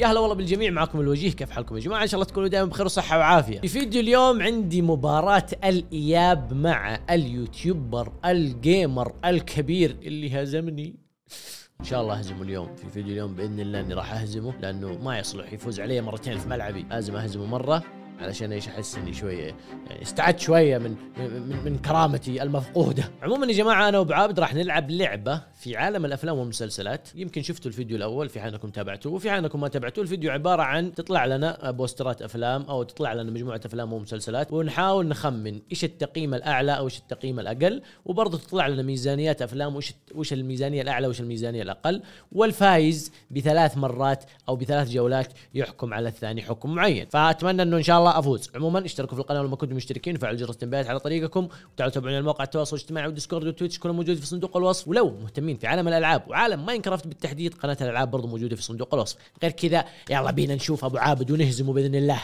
يا هلا والله بالجميع معكم الوجيه كيف حالكم يا جماعه ان شاء الله تكونوا دائما بخير وصحه وعافيه في فيديو اليوم عندي مباراه الاياب مع اليوتيوبر الجيمر الكبير اللي هزمني ان شاء الله اهزمه اليوم في فيديو اليوم باذن الله اني راح اهزمه لانه ما يصلح يفوز علي مرتين في ملعبي لازم اهزمه مره علشان ايش احس اني شويه يعني استعدت شويه من من, من كرامتي المفقوده. عموما يا جماعه انا وبعابد راح نلعب لعبه في عالم الافلام والمسلسلات، يمكن شفتوا الفيديو الاول في حال انكم تابعتوه، وفي حال انكم ما تابعتوه الفيديو عباره عن تطلع لنا بوسترات افلام او تطلع لنا مجموعه افلام ومسلسلات ونحاول نخمن ايش التقييم الاعلى او ايش التقييم الاقل، وبرضه تطلع لنا ميزانيات افلام وايش وش الميزانيه الاعلى وايش الميزانيه الاقل، والفايز بثلاث مرات او بثلاث جولات يحكم على الثاني حكم معين، فاتمنى انه ان شاء الله افوز عموما اشتركوا في القناه لو ما كنتم مشتركين وفعلوا جرس التنبيهات على طريقكم وتعالوا تابعونا على مواقع التواصل الاجتماعي والديسكورد والتويتش كله موجود في صندوق الوصف ولو مهتمين في عالم الالعاب وعالم ماينكرافت بالتحديد قناه الالعاب برضو موجوده في صندوق الوصف غير كذا يلا بينا نشوف ابو عابد ونهزمه باذن الله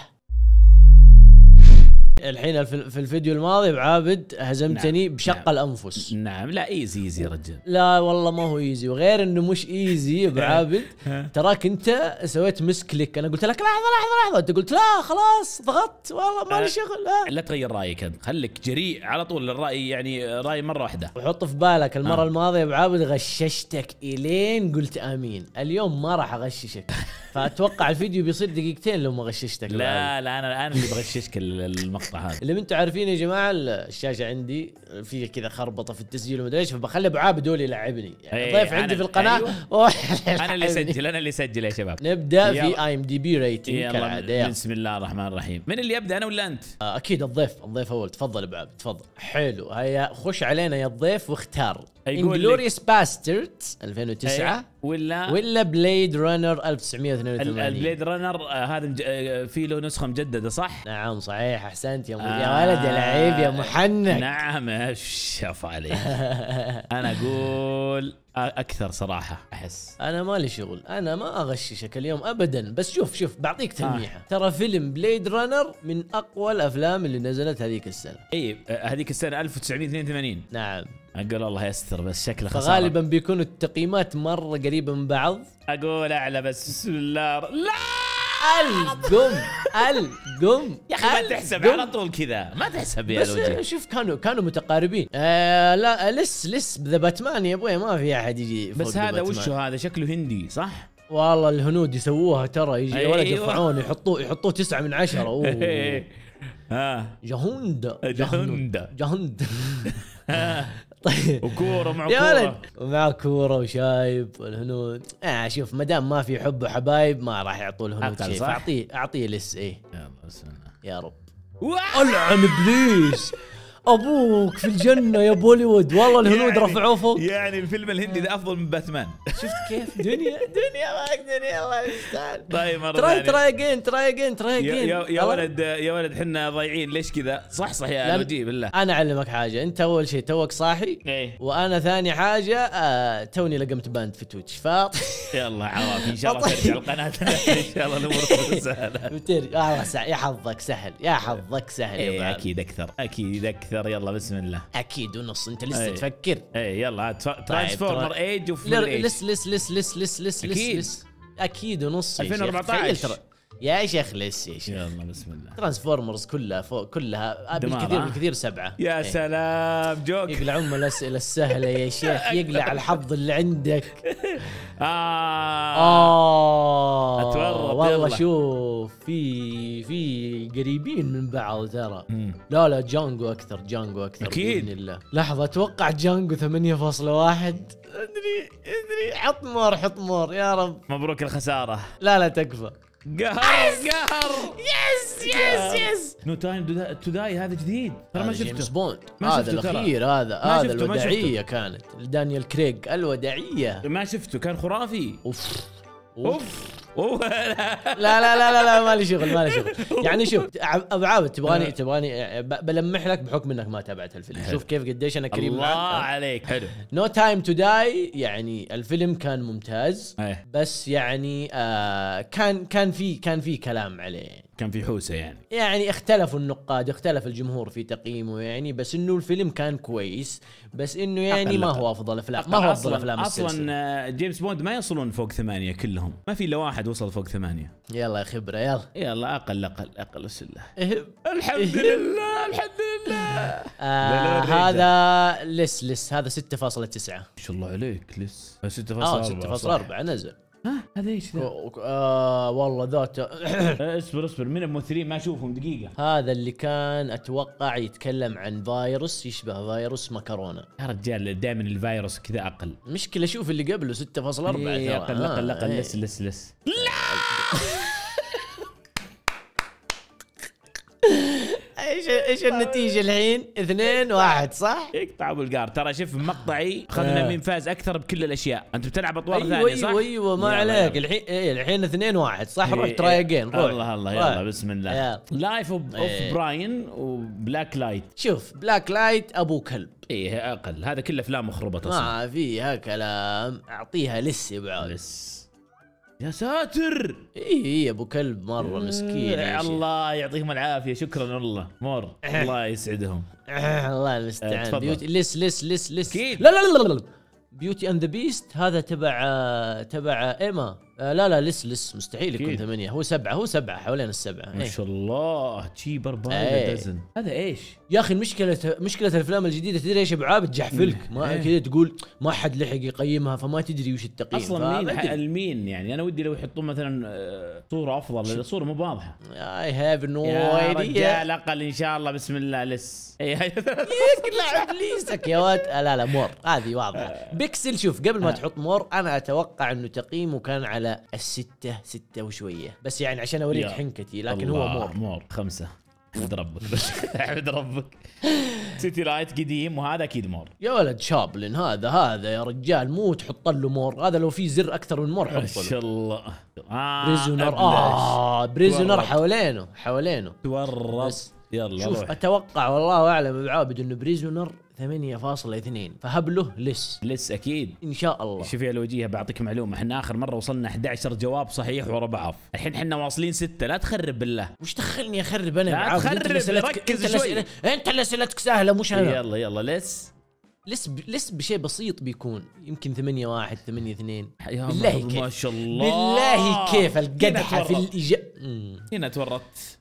الحين في الفيديو الماضي بعابد هزمتني نعم. بشق نعم. الانفس نعم لا ايزي ايزي يا رجل لا والله ما هو ايزي وغير انه مش ايزي بعابد تراك انت سويت مس كليك انا قلت لك لحظه لحظه لحظه انت قلت لا خلاص ضغطت والله ما لي شغل لا. لا تغير رايك انت خليك جريء على طول الراي يعني راي مره واحده وحط في بالك المره آه. الماضيه بعابد غششتك الين قلت امين اليوم ما راح اغششك فاتوقع الفيديو بيصير دقيقتين لو ما غششتك لا لا انا انا اللي بغششك المقطع النقطه هذه اللي انتم عارفين يا جماعه الشاشه عندي في كذا خربطه في التسجيل ومدري ايش فبخلي ابو عابد هو اللي يلعبني يعني إيه، ضيف عندي في القناه أيوة. انا اللي اسجل انا اللي اسجل يا شباب نبدا في اي ام دي بي ريتنج كالعاده بسم الله الرحمن الرحيم من اللي يبدا انا ولا انت؟ آه، اكيد الضيف الضيف اول تفضل ابو عابد تفضل حلو هيا خش علينا يا الضيف واختار انجلوريس باسترد باستردز 2009 ولا ولا بليد رانر 1982 البليد رانر هذا آه، في له نسخه مجدده صح؟ نعم صحيح احسنت يا, يا ولد آه. يا لعيب يا محنك نعم شاف عليك انا اقول اكثر صراحه احس انا مالي شغل انا ما اغششك اليوم ابدا بس شوف شوف بعطيك آه. تلميحه آه. ترى فيلم بليد رانر من اقوى الافلام اللي نزلت هذيك السنه اي هذيك السنه 1982 نعم اقول الله يستر بس شكله خساره غالبا بيكون التقييمات مره قريبه من بعض اقول اعلى بس بسم الله لا القم القم يا اخي ما تحسب على طول كذا ما تحسب يا لوجي بس شوف كانوا كانوا متقاربين آه لا لس لس ذا باتمان يا ابوي ما في احد يجي فوق بس هذا وشو هذا شكله هندي صح؟ والله الهنود يسووها ترى يجي أيوة. ولد يرفعون يحطوه يحطوه تسعة من عشرة اوه ها جهوند جهوند جهوند طيب وكوره مع كوره ومع كوره وشايب والهنود آه شوف ما دام ما في حب وحبايب ما راح يعطوا الهنود شيء اعطيه اعطيه لس ايه يا رب العن ابليس ابوك في الجنه يا بوليوود والله الهنود يعني رفعوه فوق يعني الفيلم الهندي ذا افضل من باتمان شفت كيف دنيا دنيا ماك دنيا الله يستاهل طيب مره تراي تراي اجين تراي اجين تراي اجين يا ولد يا ولد احنا ضايعين ليش كذا صح صح يا وجيه بالله انا اعلمك حاجه انت اول شيء توك صاحي ايه وانا ثاني حاجه آه توني لقمت باند في تويتش ف يلا عوافي ان شاء الله ترجع القناه ان شاء الله الامور طيب. سهله آه، يا حظك سهل يا حظك سهل إيه، اكيد اكثر اكيد اكثر اكثر يلا بسم الله اكيد ونص انت لسه أي. تفكر اي يلا ترانسفورمر طيب. ايج وفول ايج لس لس لس لس لس لس اكيد لس. اكيد ونص 2014 يا شيخ لس يا شيخ يلا بسم الله ترانسفورمرز كلها فوق كلها آه، بالكثير آه. بالكثير سبعه يا ايه. سلام جوك يقلع ام الاسئله السهله يا شيخ يقلع الحظ اللي عندك آه. اه اتورط والله شوف في في قريبين من بعض ترى لا لا جانجو اكثر جانجو اكثر اكيد باذن الله لحظه اتوقع جانجو 8.1 ادري ادري حطمر حطمر يا رب مبروك الخساره لا لا تكفى قهر قهر يس يس يس نو تايم تو داي هذا جديد ترى ما شفته جيمس بوند هذا الاخير هذا هذا الوداعيه كانت دانيال كريج الوداعيه ما شفته كان خرافي اوف اوف لا لا لا لا, لا ما لي شغل ما لي شغل يعني شوف ابو عابد تبغاني تبغاني بلمح لك بحكم انك ما تابعت الفيلم شوف كيف قديش انا كريم الله عليك حلو نو تايم تو داي يعني الفيلم كان ممتاز إيه. بس يعني آه كان كان في كان في كلام عليه كان في حوسه يعني يعني اختلفوا النقاد اختلف الجمهور في تقييمه يعني بس انه الفيلم كان كويس بس انه يعني ما هو افضل افلام ما هو افضل افلام اصلا, أصلاً جيمس بوند ما يصلون فوق ثمانيه كلهم ما في الا واحد وصل فوق ثمانيه يلا يا خبره يلا يلا اقل اقل اقل الله إيه. الحمد إيه. لله الحمد لله آه هذا لس لس هذا 6.9 ما شاء الله عليك لس 6.4 اه 6.4 نزل ها هذا ايش ذا؟ آه والله ذات آه، اصبر اصبر من الممثلين ما اشوفهم دقيقه هذا اللي كان اتوقع يتكلم عن فيروس يشبه فيروس مكرونه يا رجال دائما الفيروس كذا اقل مشكله شوف اللي قبله 6.4 إيه، اقل اقل آه، اقل لس إيه. لس لس لا ايش ايش النتيجه الحين؟ اثنين واحد صح؟ اقطع ابو القار ترى شوف مقطعي اخذنا آه. مين فاز اكثر بكل الاشياء انت بتلعب اطوار أيوة ثانيه صح؟ ايوه ايوه ما عليك الحين ايه الحين اثنين واحد صح إيه، روح تراي اجين روح الله الله يلا بسم الله لايف اوف براين وبلاك لايت شوف بلاك لايت ابو كلب ايه اقل هذا كله افلام مخربطه ما فيها كلام اعطيها لسه بعد لسه يا ساتر اي اي ابو كلب مره مسكين يا الله يعطيهم العافيه شكرا والله مر إيه. الله يسعدهم الله المستعان بيوتي إيه، لس لس لس لس لا لا لا لا بيوتي اند ذا بيست هذا تبع تبع ايما آه لا لا لس لس مستحيل يكون ثمانية هو سبعة هو سبعة حوالين السبعة ما إيه. شاء الله تشيبر باي آه، إيه. دزن هذا ايش؟ يا اخي المشكلة مشكلة الافلام الجديدة تدري ايش ابو عابد تجحفلك ما إيه. كذا تقول ما حد لحق يقيمها فما تدري وش التقييم اصلا مين المين يعني انا ودي لو يحطون مثلا آه، صورة افضل لان الصورة مو واضحة اي هاف نو يا الاقل ان شاء الله بسم الله لس يقلع ابليسك يا واد لا لا مور هذه واضحة آه. بيكسل شوف قبل ما تحط مور انا اتوقع انه تقييمه كان على الستة ستة وشوية بس يعني عشان أوريك حنكتي لكن هو مور مور خمسة احمد ربك احمد ربك سيتي لايت قديم وهذا اكيد مور يا ولد شابلن هذا هذا يا رجال مو تحط له مور هذا لو في زر اكثر من مور حط له ما شاء الله آه بريزونر اه بريزونر حوالينه حوالينه تورط يلا شوف اتوقع والله اعلم ابو عابد انه بريزونر 8.2 فهب له لس لس اكيد ان شاء الله شوف يا الوجيه بعطيك معلومه احنا اخر مره وصلنا 11 جواب صحيح ورا بعض الحين احنا واصلين ستة لا تخرب بالله وش دخلني اخرب انا لا تخرب ركز شوي انت اللي اسئلتك سهله مش انا يلا يلا لس لس ب... لس بشيء بسيط بيكون يمكن 8 1 8 2 بالله كيف ما شاء الله بالله كيف القدحه في الاجابه هنا تورطت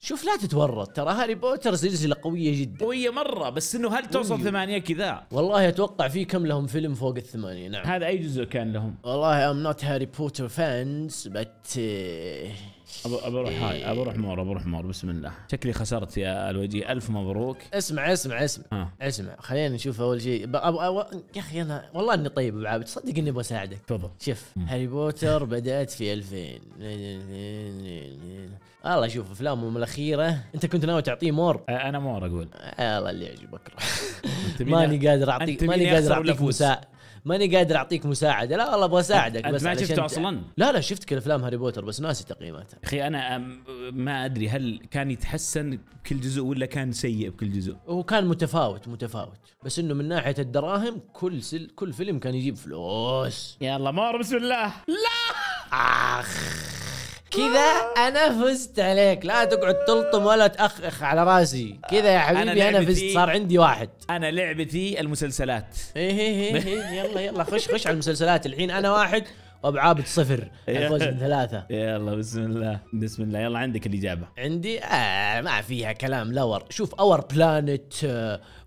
شوف لا تتورط ترى هاري بوتر سلسلة قوية جدا قوية مرة بس انه هل توصل ثمانية كذا؟ والله اتوقع في كم لهم فيلم فوق الثمانية نعم هذا اي جزء كان لهم؟ والله ام نوت هاري بوتر فانز بت ابى اروح هاي ابى اروح مور ابى اروح مور بسم الله شكلي خسرت يا الوجيه الف مبروك اسمع اسمع اسمع ها. اسمع خلينا نشوف اول شيء أبو... يا اخي انا والله اني طيب ابو عابد تصدق اني بساعدك تفضل شوف هاري بوتر بدات في 2000 والله شوف افلامهم الاخيره انت كنت ناوي تعطيه مور انا مور اقول آه، الله اللي يعجبك ماني قادر اعطيك ماني قادر اعطيك مساء ماني قادر اعطيك مساعده لا والله ابغى اساعدك بس ما شفته اصلا لا لا شفت كل افلام هاري بوتر بس ناسي تقييماتها اخي انا ما ادري هل كان يتحسن بكل جزء ولا كان سيء بكل جزء هو كان متفاوت متفاوت بس انه من ناحيه الدراهم كل سل كل فيلم كان يجيب فلوس يلا مور بسم الله لا اخ كذا انا فزت عليك لا تقعد تلطم ولا تاخخ على راسي كذا يا حبيبي انا, أنا فزت صار عندي واحد انا لعبتي المسلسلات اي اي اي إيه، يلا يلا خش خش على المسلسلات الحين انا واحد وابو عابد صفر الفوز من ثلاثة يلا بسم الله بسم الله يلا عندك الإجابة عندي آه ما فيها كلام لور شوف اور بلانت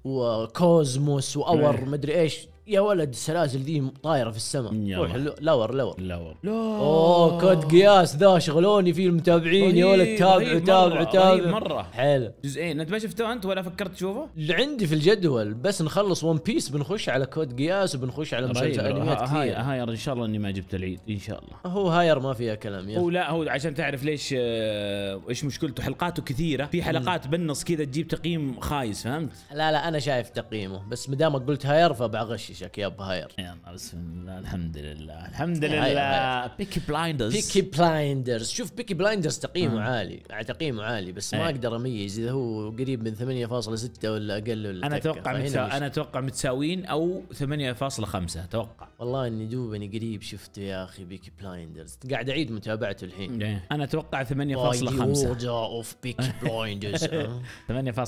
وكوزموس واور مدري ايش يا ولد السلاسل ذي طايره في السماء روح لور لور لور اوه كود قياس ذا شغلوني فيه المتابعين يا ولد تابعوا تابعوا تابعوا مره حلو جزئين انت ما شفته انت ولا فكرت تشوفه؟ عندي في الجدول بس نخلص ون بيس بنخش على كود قياس وبنخش على مسلسل انميات آه، كثير هاير ان شاء الله اني ما جبت العيد ان شاء الله هو هاير ما فيها كلام يا هو لا هو عشان تعرف ليش آه، ايش مشكلته حلقاته كثيره في حلقات بالنص كذا تجيب تقييم خايس فهمت؟ لا لا انا شايف تقييمه بس ما دامك قلت هاير فبغشش وجهك يا بهاير يلا بسم الله الحمد لله الحمد لله بيكي بلايندرز بيكي بلايندرز شوف بيكي بلايندرز تقييمه آه. عالي يعني تقييمه عالي بس ما إيه. اقدر اميز اذا هو قريب من 8.6 ولا اقل ولا انا اتوقع انا اتوقع متساويين او 8.5 اتوقع والله اني دوبني قريب شفته يا اخي بيكي بلايندرز قاعد اعيد متابعته الحين إيه. انا اتوقع 8.5 اوف بيكي بلايندرز 8.5 يعني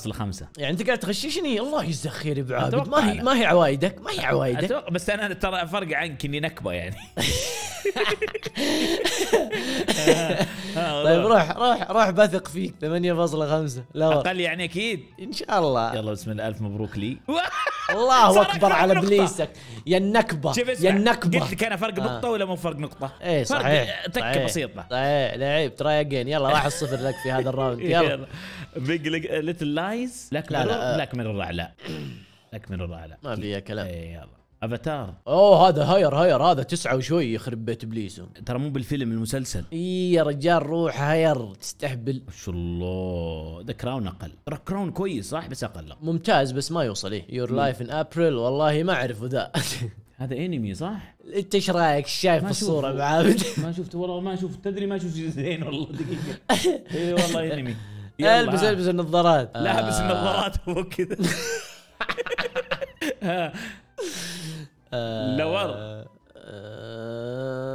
انت قاعد تغششني الله يجزاك خير ابو عابد ما هي ما هي عوايدك ما هي عوايدك وايدك بس انا ترى فرق عنك اني نكبه يعني آه، طيب روح روح روح بثق فيك 8.5 لا اقل يعني اكيد ان شاء الله يلا بسم الله الف مبروك لي الله اكبر على ابليسك يا النكبه يا النكبه قلت لك انا فرق آه. نقطه ولا مو فرق نقطه؟ ايه صحيح تكه بسيطه صحيح لعيب تراي اجين يلا 1-0 لك في هذا الراوند يلا بيج ليتل لايز لك لا لا بلاك ميرور اعلى اكملوا الاعلى ما فيها كلام اي يلا افاتار اوه هذا هاير هاير هذا تسعة وشوي يخرب بيت ابليسهم ترى مو بالفيلم المسلسل اي يا رجال روح هاير تستهبل ما شاء الله ذا كراون اقل ترى كراون كويس صح بس اقل ممتاز بس ما يوصل ايه يور لايف ان ابريل والله ما اعرفه ذا هذا انمي صح؟ انت ايش رايك؟ شايف الصوره عابد؟ ما شفته والله ما شفت تدري ما شفت زين والله دقيقه اي والله انمي البس البس النظارات لا البس آه. النظارات وكذا لور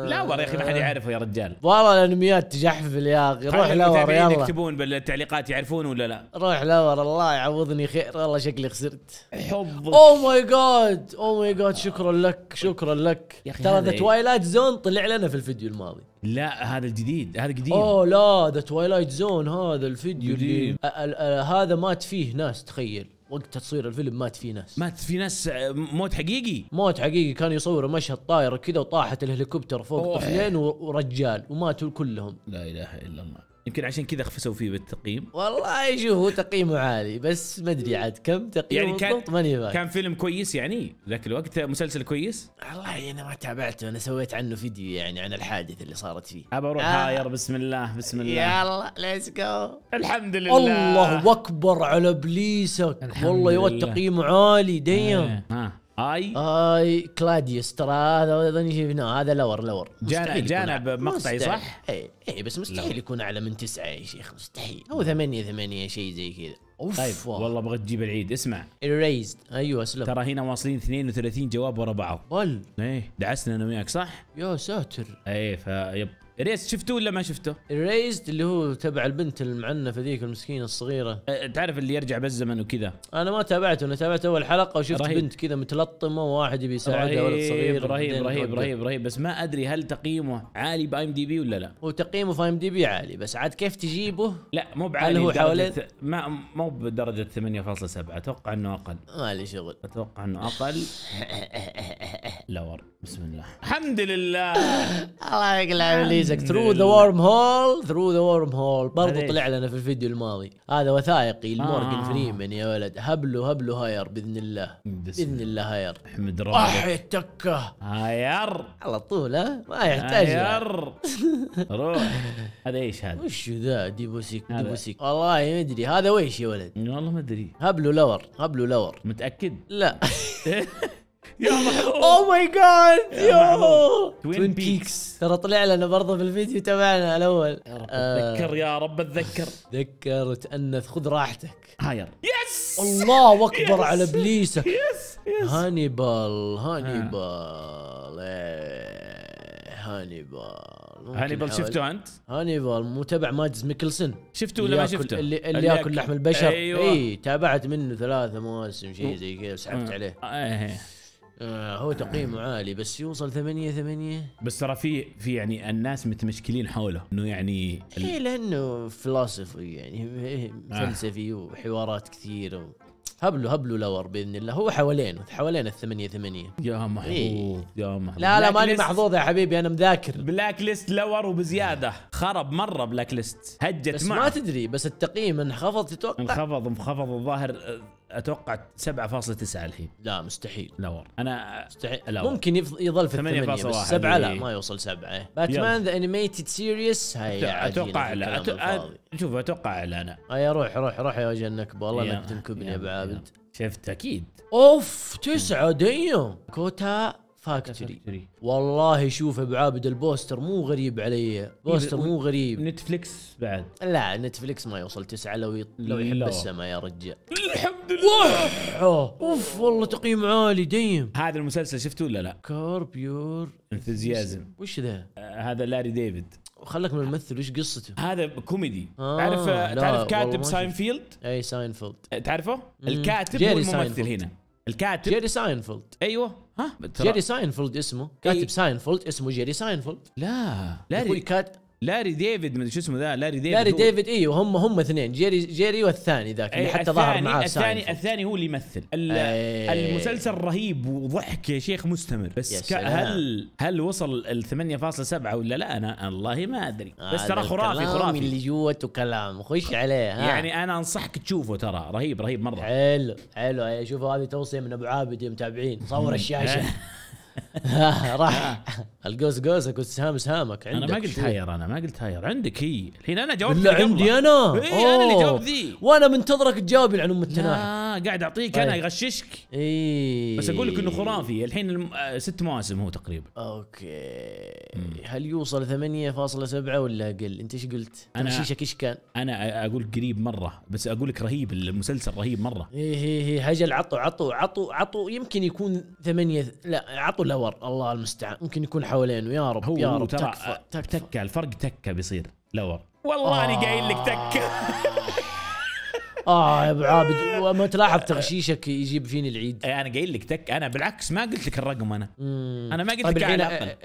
لور يا اخي ما حد يعرفه يا رجال والله الانميات تجحفل يا اخي طيب، روح لور يلا يكتبون بالتعليقات يعرفون ولا لا روح لور الله يعوضني خير والله شكلي خسرت حب او ماي جاد او ماي جاد شكرا لك شكرا لك ترى ذا توايلايت زون طلع لنا في الفيديو الماضي لا هذا الجديد هذا قديم اوه oh لا ذا توايلايت زون هذا الفيديو اللي هذا مات فيه ناس تخيل وقت تصوير الفيلم مات فيه ناس مات في ناس آه، موت حقيقي موت حقيقي كان يصور مشهد طائرة كذا وطاحت الهليكوبتر فوق طفلين ورجال وماتوا كلهم لا اله الا الله يمكن عشان كذا خفسوا فيه بالتقييم والله شوف هو تقييمه عالي بس ما ادري عاد كم تقييمه يعني كان ماني كان فيلم كويس يعني ذاك الوقت مسلسل كويس والله يعني انا ما تابعته انا سويت عنه فيديو يعني عن الحادث اللي صارت فيه ابى اروح آه. هاير بسم الله بسم الله يلا ليتس جو الحمد لله الله اكبر على ابليسك والله يا تقييمه عالي ديم آه. آه. اي اي كلاديوس ترى هذا اظن شفناه هذا لور لور جانا جانا بمقطعي صح؟ اي اي بس مستحيل يكون اعلى من تسعه يا شيخ مستحيل او ثمانيه ثمانيه شيء زي كذا اوف طيب والله بغيت تجيب العيد اسمع ريزد ايوه اسلم ترى هنا واصلين 32 جواب ورا بعض بل ايه دعسنا انا وياك صح؟ يا ساتر ايه فيب ريس شفته ولا ما شفته؟ ريس اللي هو تبع البنت المعنفه ذيك المسكينه الصغيره أه تعرف اللي يرجع بالزمن وكذا انا ما تابعته انا تابعت اول حلقه وشفت رهيب. بنت كذا متلطمه وواحد يبي يساعدها ولد صغير رهيب رهيب رهيب رهيب بس ما ادري هل تقييمه عالي باي ام دي بي ولا لا؟ هو تقييمه في ام دي بي عالي بس عاد كيف تجيبه؟ لا مو بعالي هل هو حوالين ما مو بدرجه 8.7 اتوقع انه اقل ما لي شغل اتوقع انه اقل لا لور بسم الله الحمد لله الله يقلع ابليسك ثرو ذا ورم هول ثرو ذا ورم هول برضو طلع لنا في الفيديو الماضي هذا وثائقي لمورجن آه. فريمان يا ولد هبله هبله هاير باذن الله باذن الله هاير احمد ربك التكه هاير على طول ها ما يحتاج هاير روح هذا ايش هذا؟ وش ذا ديبوسيك ديبوسيك والله ما ادري هذا ويش يا ولد والله ما ادري هبله لور هبله لور متاكد؟ لا يا محروم اوه ماي جاد يو توين بيكس ترى طلع لنا برضه في الفيديو تبعنا الاول يا رب اتذكر يا رب اتذكر تذكر آه، وتأنث خذ راحتك هاير يس الله اكبر على ابليسك يس يس هانيبال هانيبال إيه، هانيبال هانيبال شفته انت؟ هانيبال مو تبع ماجز ميكلسون شفته ولا ما شفته؟ اللي, اللي ياكل لحم البشر ايوه اي تابعت منه ثلاثة مواسم شيء زي كذا وسحبت عليه آه، إيه، إيه. آه هو تقييمه آه. عالي بس يوصل ثمانية ثمانية بس ترى في في يعني الناس متمشكلين حوله انه يعني ال... ايه لانه يعني، آه. فلسفي يعني فلسفي آه. وحوارات كثيره و... هبله هبلوا لور باذن الله هو حوالينه حوالين الثمانية ثمانية يا محظوظ إيه. يا محظوظ لا لا ماني محظوظ يا حبيبي انا مذاكر بلاك ليست لور وبزياده خرب مره بلاك ليست هجت بس معه. ما تدري بس التقييم انخفض تتوقع انخفض انخفض الظاهر اتوقع 7.9 الحين لا مستحيل لا والله انا مستحيل لا ممكن يظل في 8, 8 بس 7 لا إيه. ما يوصل 7 باتمان ذا انيميتد سيريس هاي اتوقع لا شوف اتوقع لا انا اي آه، روح روح روح يا وجه النكبه والله انك تنكبني يا ابو عابد شفت اكيد اوف تسعه ديم كوتا فاكتوري والله شوف ابو عابد البوستر مو غريب علي بوستر مو غريب نتفليكس بعد لا نتفليكس ما يوصل تسعة لو يط... لو يحب السما يا رجال الحمد لله اوف والله تقييم عالي ديم هذا المسلسل شفته ولا لا؟ كارب انثوزيازم وش ذا؟ آه هذا لاري ديفيد خلك من الممثل وش قصته؟ هذا كوميدي آه تعرف آه، تعرف كاتب ساينفيلد؟ اي ساينفيلد تعرفه؟ الكاتب والممثل هنا الكاتب جيري ساينفيلد ايوه ها جيري ساينفولد اسمه كاتب ساينفولد اسمه جيري ساينفولد لا لا كات لاري ديفيد ما شو اسمه ذا لاري ديفيد لاري ديفيد اي إيوه، وهم هم اثنين جيري جيري والثاني ذاك اللي حتى ظهر معاه الثاني ساينفورد. الثاني هو اللي يمثل إيه. المسلسل رهيب وضحك يا شيخ مستمر بس هل هل وصل ال 8.7 ولا لا انا الله ما ادري بس ترى خرافي خرافي اللي جوته كلام خش عليه ها. يعني انا انصحك تشوفه ترى رهيب رهيب مره حلو حلو شوفوا هذه توصيه من ابو عابد يا متابعين صور الشاشه راح آه. القوس قوسك والسهام سهامك عندك انا ما قلت هاير انا ما قلت هاير عندك هي الحين انا جاوبت لا عندي انا اي انا اللي جاوب ذي وانا منتظرك تجاوبي عن ام التناحي قاعد اعطيك انا اغششك طيب. اي بس اقول لك انه خرافي الحين آه، ست مواسم هو تقريبا اوكي هل يوصل 8.7 ولا اقل؟ انت ايش قلت؟ انا ايش كان؟ انا اقول قريب مره بس اقول لك رهيب المسلسل رهيب مره اي اي إيه. هجل عطوا عطوا عطوا عطوا يمكن يكون ثمانية لا عطوا لور الله المستعان ممكن يكون حوالينه يا رب هو يا رب ترى تكفى تكفى الفرق تكه بيصير لور والله آه. قايل لك تكه اه يا ابو عابد ما تلاحظ تغشيشك يجيب فيني العيد إيه، انا قايل لك تك انا بالعكس ما قلت لك الرقم انا مم. انا ما قلت طيب، لك الحين أ... آه،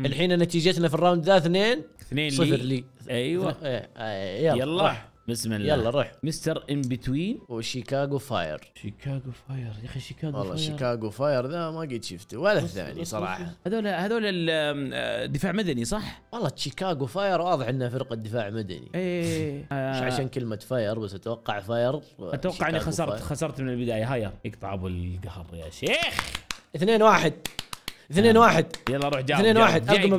الحين نتيجتنا في الراوند ذا اثنين اثنين صفر لي, لي. ايوه إيه، آه، يلا, يلا. بسم الله يلا روح مستر ان بتوين وشيكاغو فاير شيكاغو فاير يا اخي شيكاغو والله شيكاغو فاير ذا ما قد شفته ولا الثاني صراحه هذول هذول الدفاع آه، مدني صح؟ والله شيكاغو فاير واضح انها فرقه دفاع مدني ايه مش عشان كلمه فاير بس اتوقع فاير اتوقع اني خسرت فاير. خسرت من البدايه هاير يقطع ابو القهر يا شيخ 2 1 2 1 آه. يلا روح جاوب 2 1 اقم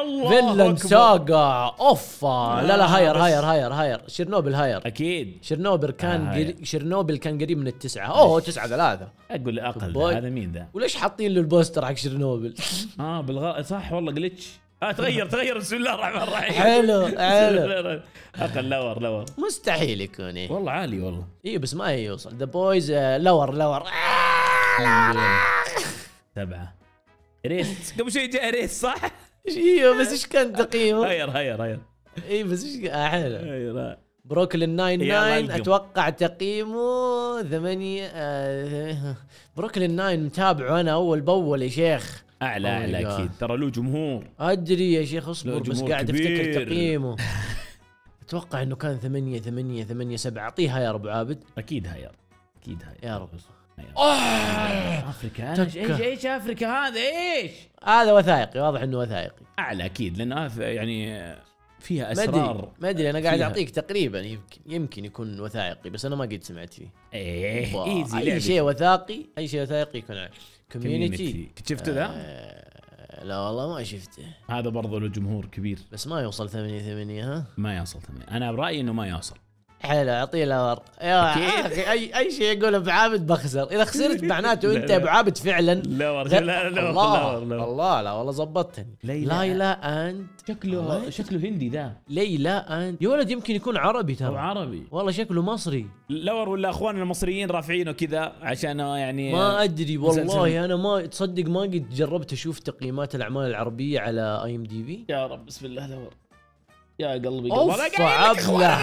الله فيلا مساقع اوفا آه، لا لا هاير هاير هاير هاير شيرنوبل هاير اكيد شيرنوبل كان آه، شيرنوبل كان قريب من التسعه اوه تسعه ثلاثه اقول اقل هذا مين ذا وليش حاطين له البوستر حق شيرنوبل اه بالغلط صح والله جلتش آه تغير تغير بسم الله الرحمن الرحيم حلو حلو اقل لور لور مستحيل يكون إيه. والله عالي والله اي بس ما يوصل ذا بويز لور لور سبعه ريس قبل شوي جاء ريس صح؟ ايوه بس ايش كان تقييمه؟ هاير هاير هاير اي بس ايش آه، حلو هير بروكلين 99 اتوقع تقييمه 8 آه، بروكلين 9 متابعه انا اول باول يا شيخ اعلى oh اعلى اكيد ترى له جمهور ادري يا شيخ اصبر بس قاعد افتكر تقييمه اتوقع انه كان 8 8 8 7 اعطيه هاير ابو عابد اكيد هاير اكيد هاير يا رب آه! افريكا ايش ايش افريكا هذا ايش؟ هذا وثائقي واضح انه وثائقي اعلى اكيد لان آه، يعني فيها اسرار ما ادري انا قاعد اعطيك تقريبا يمكن يمكن يكون وثائقي بس انا ما قد سمعت فيه ايه ايزي اي شيء وثائقي اي شيء وثائقي يكون كوميونتي شفته ذا؟ آه، لا والله ما شفته هذا برضه له جمهور كبير بس ما يوصل 8 8 ها؟ ما يوصل 8 انا برايي انه ما يوصل حلو اعطيه الامر يا آه، اخي اي اي شيء يقوله ابو عابد بخسر اذا خسرت معناته انت ابو عابد فعلا لا لا لا لا الله لا والله زبطتني ليلى انت شكله شكله هندي ذا ليلى انت يا ولد يمكن يكون عربي ترى عربي والله شكله مصري لور ولا اخواننا المصريين رافعينه كذا عشان يعني ما ادري والله انا ما تصدق ما قد جربت اشوف تقييمات الاعمال العربيه على اي ام دي بي يا رب بسم الله لور يا قلبي قلبي اوف عبله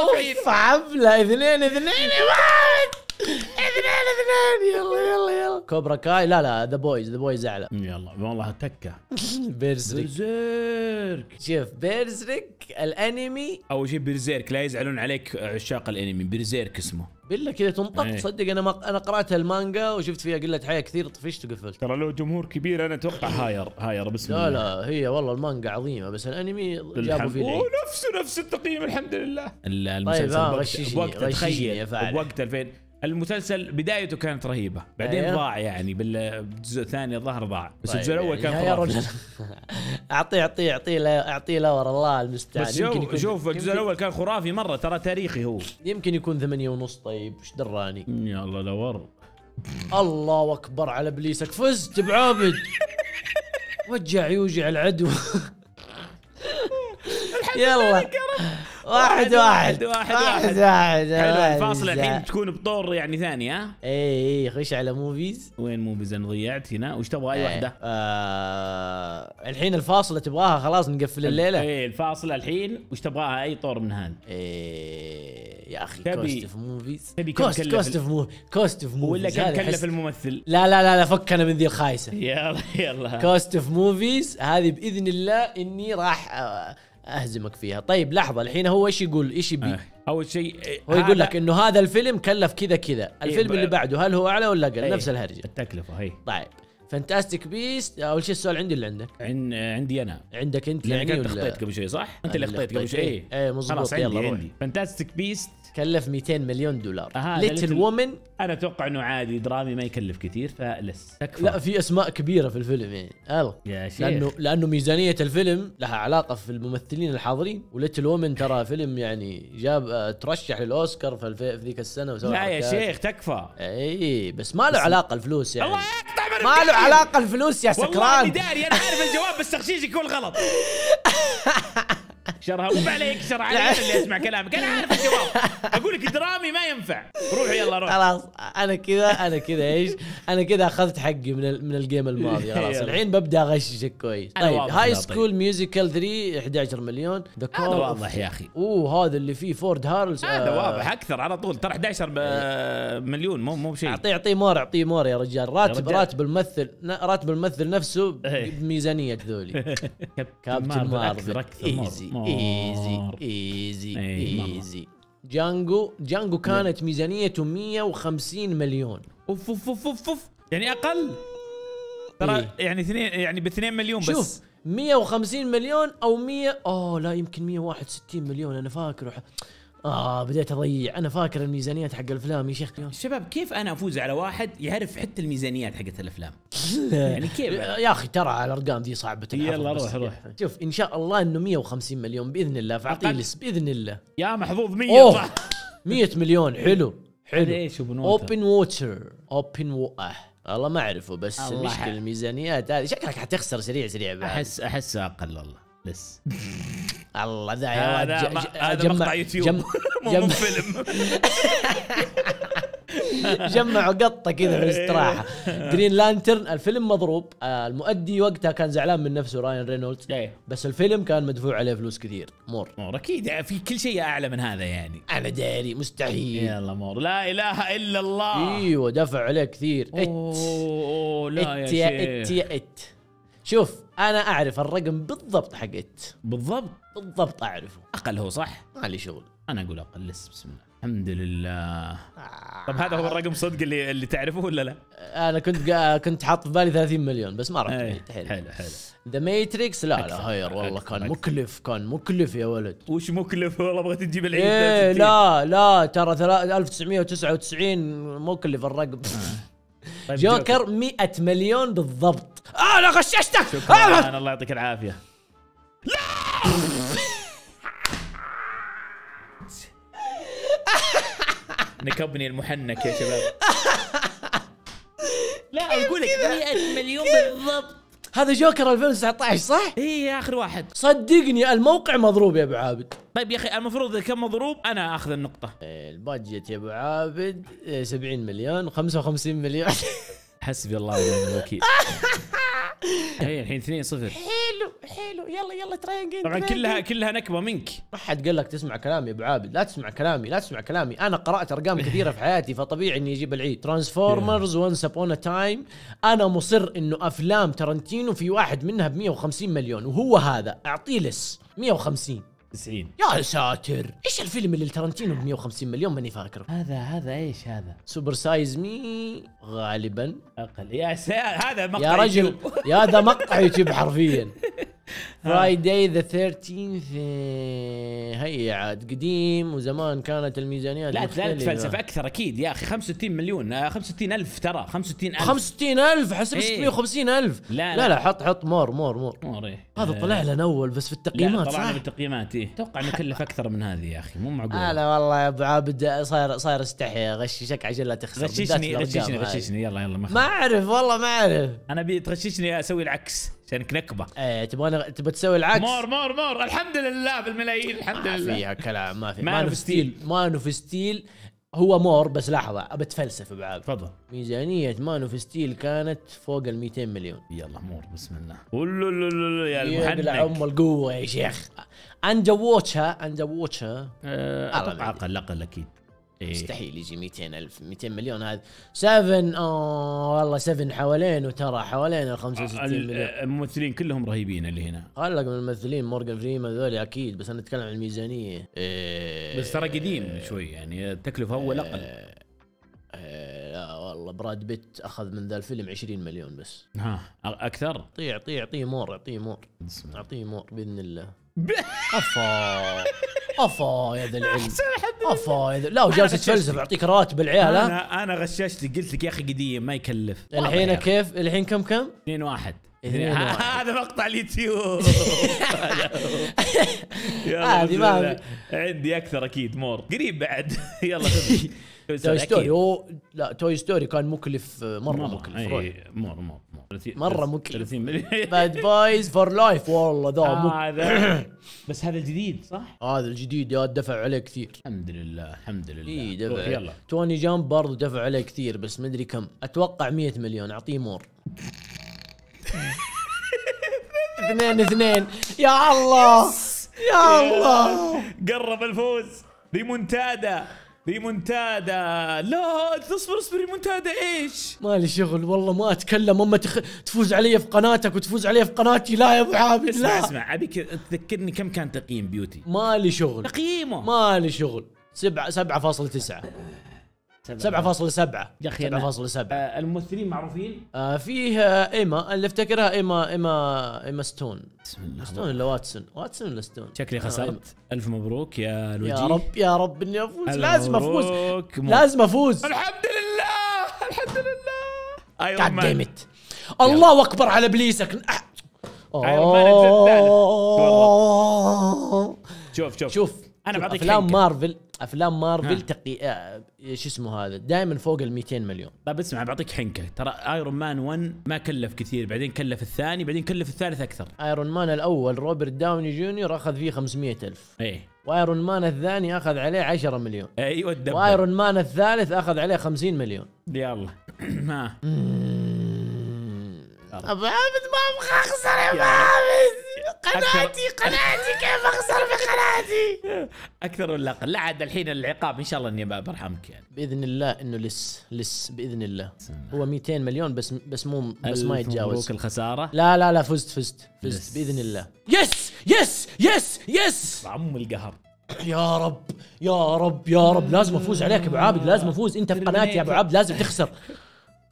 اوف عبله اثنين اثنين واحد اثنين اثنين يلا يلا يلا كوبرا كاي لا لا ذا بويز ذا بويز اعلى يلا والله تكه بيرزرك بيرزرك شوف بيرزرك الانمي اول شيء بيرزيرك لا يزعلون عليك عشاق الانمي بيرزيرك اسمه بالله كذا تنطق إيه. تصدق انا ما انا قرات المانجا وشفت فيها قله حياه كثير طفشت وقفلت ترى لو جمهور كبير انا اتوقع هاير هاير بسم لا الله. لا هي والله المانجا عظيمه بس الانمي جابوا فيه العيد نفس نفس التقييم الحمد لله طيب، المسلسل طيب بوقت, بوقت تخيل بوقت 2000 المسلسل بدايته كانت رهيبه بعدين أيوه. ضاع يعني بالجزء الثاني الظاهر ضاع طيب، بس الجزء الاول كان يا رجل اعطيه اعطيه اعطيه اعطيه لور الله المستعان بس شوف شوف الجزء الاول كان خرافي مره ترى تاريخي هو يمكن يكون ثمانية ونص طيب ايش دراني يا الله لور الله اكبر على ابليسك فزت بعابد وجع يوجع العدو يلا واحد واحد واحد واحد واحد الفاصل الحين تكون بطور يعني ثاني ها؟ اي اي خش على موفيز وين موفيز انا ضيعت هنا وش تبغى اي إيه، واحده؟ آه، الحين الفاصله تبغاها خلاص نقفل الليله اي الفاصله الحين وش تبغاها اي طور من هذا؟ إيه، يا اخي تبي كوست اوف موفيز تبي كوست كوست اوف موفيز كوست اوف موفيز ولا كم كلف الممثل؟ لا لا لا لا فك انا من ذي الخايسه يلا يلا كوست اوف موفيز هذه باذن الله اني راح آه، اهزمك فيها طيب لحظه الحين هو ايش يقول ايش يبي آه. اول شيء هو يقول لك انه هذا الفيلم كلف كذا كذا إيه، الفيلم اللي بعده هل هو اعلى ولا اقل إيه، نفس الهرجه التكلفه هي إيه. طيب فانتاستيك بيست اول شيء السؤال عندي اللي عندك عن... عندي انا عندك انت يعني انت اخطيت قبل شوي صح انت اللي اخطيت قبل شوي اي مظبوط خلاص يلا عندي. فانتاستيك بيست كلف 200 مليون دولار آه ليتل وومن انا اتوقع انه عادي درامي ما يكلف كثير فلس تكفى لا في اسماء كبيره في الفيلم يعني يا شيخ لانه لانه ميزانيه الفيلم لها علاقه في الممثلين الحاضرين وليتل وومن ترى فيلم يعني جاب آه، ترشح للاوسكار في, في ذيك السنه وسوى لا يا شيخ تكفى اي بس ما له علاقه الفلوس يعني الله ما له علاقه الفلوس يا سكران والله داري انا عارف الجواب بس تخشيش يكون غلط شرها مو عليك شرها علي اللي اسمع كلامك انا عارف الجواب اقول لك درامي ما ينفع روح يلا روح خلاص انا كذا انا كذا ايش انا كذا اخذت حقي من من الجيم الماضي خلاص الحين ببدا اغششك كويس طيب هاي سكول ميوزيكال 3 11 مليون هذا واضح يا اخي اوه هذا اللي فيه فورد هارلز هذا آه. واضح اكثر على طول ترى 11 إيه. مليون مو مو بشيء اعطيه اعطيه مور اعطيه مور يا رجال راتب راتب الممثل راتب الممثل نفسه إيه. بميزانيه ذولي كابتن مارفل اكثر اكثر ايزي ايزي ايزي جانجو جانجو كانت ميزانيته 150 مليون اوف اوف اوف اوف, أوف. يعني اقل ترى إيه. يعني اثنين يعني ب 2 مليون شوف. 150 مليون او 100 اوه لا يمكن 161 مليون انا فاكره اه بديت اضيع انا فاكر الميزانيات حق الافلام يا شيخ شباب كيف انا افوز على واحد يعرف حتى الميزانيات حقت الافلام يعني كيف يا اخي ترى الارقام دي صعبه يلا روح روح يعني. شوف ان شاء الله انه 150 مليون باذن الله فاعطيه لس باذن الله يا محظوظ 100 صح 100 مليون حلو حلو ايش اوبن ووتر اوبن آه، ووتر والله ما اعرفه بس المشكله الميزانيات هذه شكلك حتخسر سريع سريع بعد احس احس اقل والله بس الله ذا يا هذا هذا مقطع يوتيوب جم... مو فيلم جمعوا قطه كذا في الاستراحه جرين لانترن الفيلم مضروب آه، المؤدي وقتها كان زعلان من نفسه راين رينولدز إيه. بس الفيلم كان مدفوع عليه فلوس كثير مور مور اكيد يعني في كل شيء اعلى من هذا يعني انا داري مستحيل يلا مور لا اله الا الله ايوه دفع عليه كثير اوه, اوه لا يا ات يا شوف انا اعرف الرقم بالضبط حق ات بالضبط بالضبط اعرفه اقل هو صح ما لي شغل انا اقول اقل لس بسم الله الحمد لله آه. طب هذا هو الرقم صدق اللي اللي تعرفه ولا لا؟ انا كنت كنت حاط في بالي 30 مليون بس ما رحت إيه، حلو حلو ذا ماتريكس لا أكثر. لا هير والله أكثر. كان أكثر. مكلف كان مكلف يا ولد وش مكلف والله بغيت تجيب العيد إيه لا لا ترى 1999 مكلف الرقم آه. طيب جوكر 100 مليون بالضبط انا آه، غششتك شكرا آه. يعني الله يعطيك العافيه لا نكبني المحنك يا شباب لا اقول لك 100 مليون بالضبط هذا جوكر 2019 صح؟ اي اخر واحد صدقني الموقع مضروب يا ابو عابد طيب يا اخي المفروض اذا كان مضروب انا اخذ النقطه إيه، البادجت يا ابو عابد 70 إيه، مليون 55 مليون حسبي الله ونعم الوكيل هي إيه، الحين 2 0 حلو حلو يلا يلا ترينج طبعا كلها كلها نكبه منك ما حد قال لك تسمع كلامي يا ابو عابد لا تسمع كلامي لا تسمع كلامي انا قرات ارقام كثيره في حياتي فطبيعي اني اجيب العيد ترانسفورمرز وانس ابون تايم انا مصر انه افلام ترنتينو في واحد منها ب 150 مليون وهو هذا اعطيه لس 150 90 يا ساتر ايش الفيلم اللي ترنتينو ب 150 مليون ماني فاكر هذا هذا ايش هذا سوبر سايز مي غالبا اقل يا ساتر هذا مقطع يا رجل يا ذا مقطع يوتيوب حرفيا فرايداي ذا 13 هي عاد قديم وزمان كانت الميزانيات لا لا تفلسف اكثر اكيد يا اخي 65 مليون 65 آه، الف ترى 65 الف 65 الف حسب 650 إيه. الف لا لا, لا حط حط مور مور مور مور إيه. هذا آه. طلع لنا اول بس في التقييمات طلع لنا بالتقييمات ايه اتوقع انه كلف اكثر من هذه يا اخي مو معقول لا والله يا ابو عابد صاير صاير استحي اغششك عشان لا تخسر غششني غششني غششني يلا يلا ما اعرف والله ما اعرف انا ابي تغششني اسوي العكس عشانك نكبه ايه تبغى تبغى تسوي العكس مور مور مور الحمد لله بالملايين الحمد ما لله ما فيها كلام ما في مان اوف ستيل مان اوف ستيل هو مور بس لحظه ابى اتفلسف بعاب تفضل ميزانيه مان اوف ستيل كانت فوق ال 200 مليون يلا مور بسم الله يا المحنك يا ام القوه يا شيخ انجا ووتشها انجا ووتشها أه اقل اقل اكيد إيه. مستحيل يجي 200 الف 200 مليون هذا 7 اه والله 7 حوالين وترى حوالين ال 65 مليون الممثلين كلهم رهيبين اللي هنا خلك من الممثلين مورجان فريما ذولي اكيد بس انا اتكلم عن الميزانيه إيه بس ترى قديم إيه شوي يعني التكلفه اول اقل إيه. إيه لا والله براد بيت اخذ من ذا الفيلم 20 مليون بس ها اكثر؟ اعطيه اعطيه اعطيه مور اعطيه مور اعطيه مور باذن الله افا افا يا ذا العلم ما فايدة لا وجالس يتفلسف يعطيك راتب العيال انا انا غششتك قلت لك يا اخي قديم ما يكلف الحين كيف الحين كم كم؟ 2 واحد إيه، إيه، يعني إيه، هذا مقطع اليوتيوب يا ما عندي اكثر اكيد مور قريب بعد يلا توي ستوري هو لا توي ستوري كان مكلف آه، مره مكلف مره مور مره مكلف 30 مليون باد بايز فور لايف والله ذا هذا آه، بس هذا الجديد صح؟ آه، هذا الجديد يا دفع عليه كثير الحمد لله الحمد لله اي دفع يلا توني جامب برضه دفع عليه كثير بس مدري كم اتوقع 100 مليون اعطيه مور اثنين اثنين يا الله يا الله قرب الفوز ريمونتادا ريمونتادا لا اصبر اصبر ريمونتادا ايش؟ مالي شغل والله ما اتكلم اما تخ... تفوز علي في قناتك وتفوز علي في قناتي لا يا ابو عابد لا. اسمع ابيك تذكرني كم كان تقييم بيوتي؟ مالي شغل تقييمه مالي شغل سبعة سبعة فاصلة تسعة 7.7 يا اخي 7.7 آه، الممثلين معروفين آه فيه آه، ايما اللي افتكرها ايما ايما ايما ستون بسم الله ستون ولا واتسون واتسون ولا ستون شكلي آه، خسرت الف مبروك يا لوجي يا رب يا رب اني افوز لازم افوز لازم افوز الحمد لله الحمد لله ايرون مان الله اكبر على ابليسك ايرون مان شوف شوف شوف انا بعطيك افلام مارفل افلام مارفل نعم. تقي آه، شو اسمه هذا دائما فوق ال 200 مليون طيب اسمع بعطيك حنكه ترى ايرون مان 1 ما كلف كثير بعدين كلف الثاني بعدين كلف الثالث اكثر ايرون مان الاول روبرت داوني جونيور اخذ فيه 500 الف ايه وايرون مان الثاني اخذ عليه 10 مليون ايوه الدبر وايرون مان الثالث اخذ عليه 50 مليون يلا ها ابو عابد ما ابغى اخسر يا ابو عابد قناتي قناتي كيف اخسر في قناتي اكثر ولا اقل لا عاد الحين العقاب ان شاء الله اني برحمك يعني باذن الله انه لس لس باذن الله هو 200 مليون بس بس مو بس ما يتجاوز مبروك الخساره لا لا لا فزت فزت فزت باذن الله يس يس يس يس عم القهر يا رب يا رب يا رب لازم افوز عليك ابو عابد لازم افوز انت في قناتي يا ابو عابد لازم تخسر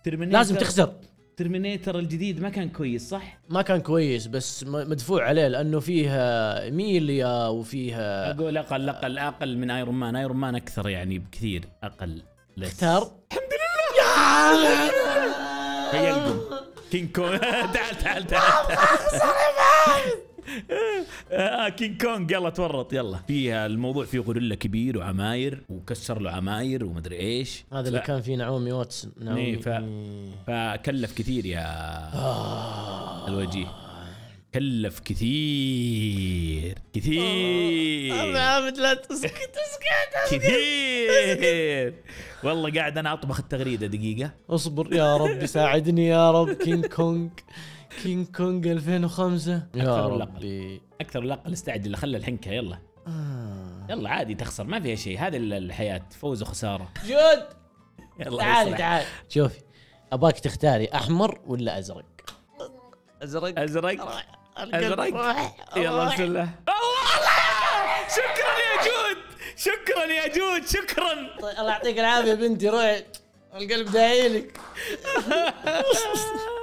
لازم تخسر ترمينيتر الجديد ما كان كويس صح؟ ما كان كويس بس مدفوع عليه لانه فيها ميليا وفيها اقول اقل اقل اقل من ايرون مان، ايرون مان اكثر يعني بكثير اقل لس. اكثر؟ الحمد لله يا هيا كينج كونغ تعال تعال تعال آه كينج كونج يلا تورط يلا فيها الموضوع فيه غوريلا كبير وعماير وكسر له عماير ومدري ايش هذا اللي كان فيه نعومي واتسون إيه، نعومي ف... فكلف كثير يا آه. الوجيه كلف كثير كثير آه. أبو عبد لا تسكت اسكت كثير والله قاعد انا اطبخ التغريده دقيقه اصبر يا رب ساعدني يا رب كينج كونج كينج كونج 2005 يا ربي اكثر الاقل استعجل خلى الحنكه يلا آه. يلا عادي تخسر ما فيها شيء هذه الحياه فوز وخساره جود يلا تعال تعال شوفي اباك تختاري احمر ولا ازرق ازرق ازرق ازرق يلا بسم الله شكرا يا جود شكرا يا جود شكرا طيب، الله يعطيك العافيه بنتي روح القلب داعي لك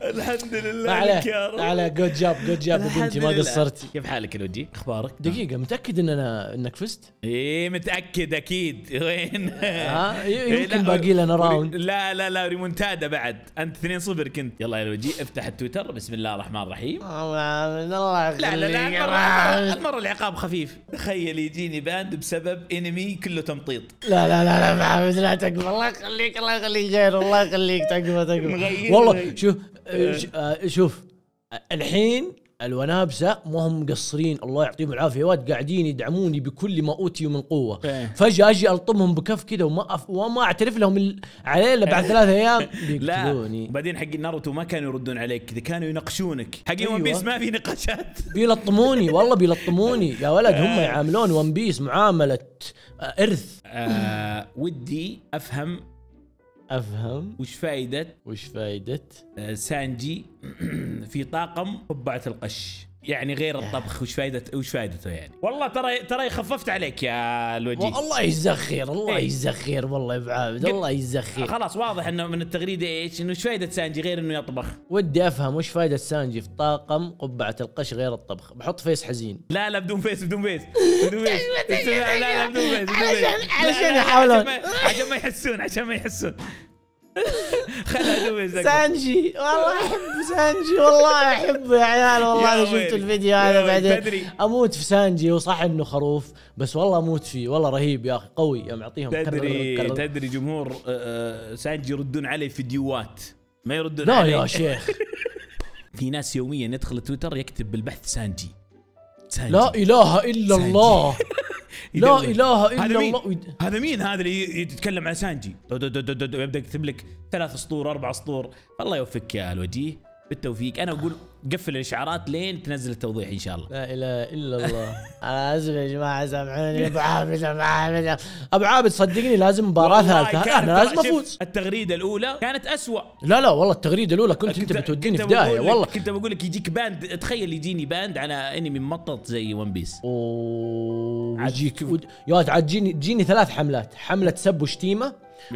الحمد لله عليك يا رب على جود جاب جود جاب بنتي ما قصرت كيف حالك الوجي اخبارك دقيقه متاكد ان انا انك فزت ايه متاكد اكيد وين ها آه، إيه، يمكن باقي لنا راوند لا لا لا ريمونتادا بعد انت 2-0 كنت يلا يا الوجي افتح التويتر بسم الله الرحمن الرحيم آه، الله لا لا لا المره العقاب خفيف تخيل يجيني باند بسبب انمي كله تمطيط لا لا لا لا لا تقبل الله يخليك الله يخليك غير الله يخليك تقبل تقبل والله شوف إيه. آه، شوف الحين الونابسه ما هم مقصرين الله يعطيهم العافيه واد قاعدين يدعموني بكل ما اوتيوا من قوه إيه. فجاه اجي الطمهم بكف كذا وما أف... وما اعترف لهم علي عليه الا بعد ثلاثة ايام بيقتلوني بعدين حق ناروتو ما كانوا يردون عليك كذا كانوا يناقشونك حق أيوة. ون بيس ما في نقاشات بيلطموني والله بيلطموني يا ولد هم يعاملون ون بيس معامله ارث آه ودي افهم افهم وش فائده وش فايده آه، سانجي في طاقم قبعه القش يعني غير الطبخ وش فائدة وش فائدته يعني والله ترى ترى خففت عليك يا الوجيه الله يجزاك خير الله إيه. يجزاك خير والله يا ابو عابد الله يجزاك خير خلاص واضح انه من التغريده ايش انه وش فائده سانجي غير انه يطبخ ودي افهم وش فائده سانجي في طاقم قبعه القش غير الطبخ بحط فيس حزين لا لا بدون فيس بدون فيس بدون فيس لا لا بدون فيس بدون فيس عشان يحاولون عشان ما يحسون عشان ما يحسون سانجي والله احب سانجي والله احبه يا عيال والله انا شفت الفيديو هذا بعدين اموت في سانجي وصح انه خروف بس والله اموت فيه والله رهيب يا اخي قوي معطيهم تدري تدري جمهور آه، آه، سانجي يردون علي فيديوهات ما يردون لا يا شيخ في ناس يوميا يدخل تويتر يكتب بالبحث سانجي, سانجي. لا اله الا الله لا اله الا الله هذا مين هذا اللي يتكلم عن سانجي يبدا يكتب لك ثلاث سطور اربع سطور الله يوفقك يا الوجيه بالتوفيق انا اقول قفل الاشعارات لين تنزل التوضيح ان شاء الله لا اله الا الله انا اسف يا جماعه سامحوني ابو عابد ابو عابد ابو عابد صدقني لازم مباراه ثالثه انا لازم افوز التغريده الاولى كانت اسوء لا لا والله التغريده الاولى كنت انت بتوديني في داهيه والله كنت بقول لك يجيك باند تخيل يجيني باند على انمي ممطط زي ون بيس يجيك يا عاد تجيني تجيني ثلاث حملات حمله سب وشتيمه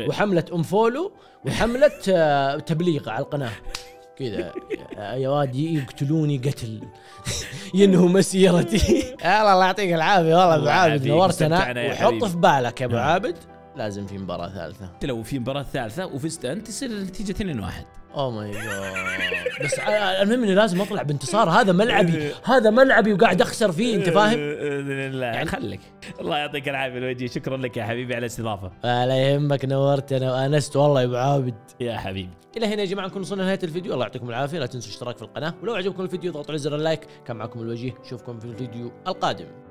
وحمله ام فولو وحمله آه، تبليغ على القناه كذا يا واد يقتلوني قتل ينهوا مسيرتي الله الله يعطيك العافيه والله ابو عابد نورتنا وحط في بالك يا ابو نعم. عابد لازم في مباراه ثالثه لو في مباراه ثالثه وفزت انت تصير النتيجه 2-1 اوه ماي جاد بس المهم اني لازم اطلع بانتصار هذا ملعبي إيه. هذا ملعبي وقاعد اخسر فيه انت إيه، فاهم؟ باذن الله يعني خليك الله يعطيك العافيه الوجه شكرا لك يا حبيبي على الاستضافه لا يهمك نورتنا وانست والله يا ابو عابد يا حبيبي الى هنا يا جماعه نكون وصلنا لنهايه الفيديو الله يعطيكم العافيه لا تنسوا الاشتراك في القناه ولو عجبكم الفيديو اضغطوا على زر اللايك كان معكم الوجيه اشوفكم في الفيديو القادم